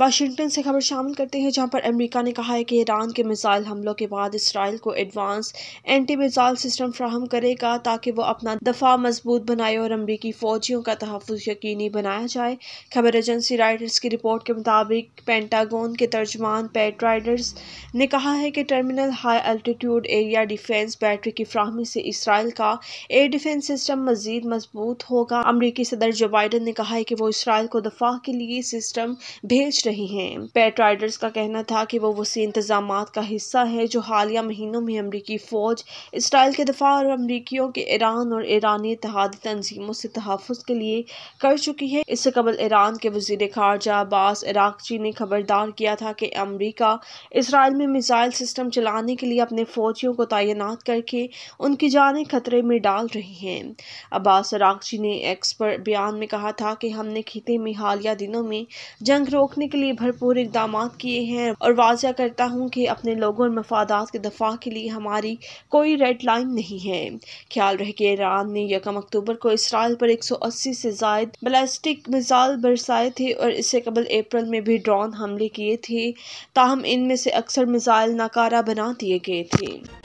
Washington से खबर शामिल करते हैं जहां पर अमेरिका ने कहा है कि ईरान के मिसाइल हमलों के बाद इसराइल को एडवांस एंटी मिसाइल सिस्टम फ्राहम करेगा ताकि वो अपना दफा मजबूत बनाए और अमरीकी फौजियों का तहफ़ यकीनी बनाया जाए खबर एजेंसी राइटर्स की रिपोर्ट के मुताबिक पेंटागोन के तर्जमान पैट राइडर्स ने कहा है कि terminal high altitude area defence battery की फ्राहमी से इसराइल का एयर डिफेंस सिस्टम मजीद मजबूत होगा अमरीकी सदर जो बाइडन ने कहा है कि वो इसराइल को दफा के लिए सिस्टम भेज रहे हैं पैट राइडर्स का कहना था कि वो वसी इंतजाम का हिस्सा है जो हालिया महीनों में अमरीकी फ़ौज इसराइल के दफा और अमरीकियों के ईरान और ईरानी इतिहादी तंजीमों से तहफ़ के लिए कर चुकी है इससे कबल ईरान के वजीर खारजा अब्बास इराकची ने खबरदार किया था कि अमरीका इसराइल में मिज़ाइल सिस्टम चलाने के लिए अपने फ़ौजियों को तैनात करके उनकी जानें खतरे में डाल रही हैं अब्बास इराकची ने एक्सपर्ट बयान में कहा था कि हमने खिते में हालिया दिनों में जंग रोकने के के लिए भरपूर इकदाम किए हैं और वाजा करता हूँ कि अपने लोगों और मफादात के दफा के लिए हमारी कोई रेड लाइन नहीं है ख्याल रहे कि ईरान ने यकम अक्टूबर को इसराइल पर एक सौ अस्सी से जायद बलास्टिक मिसाइल बरसाए थे और इससे कबल अप्रैल में भी ड्रोन हमले किए थे ताहम इनमें से अक्सर मिसाइल नाकारा बना दिए गए थे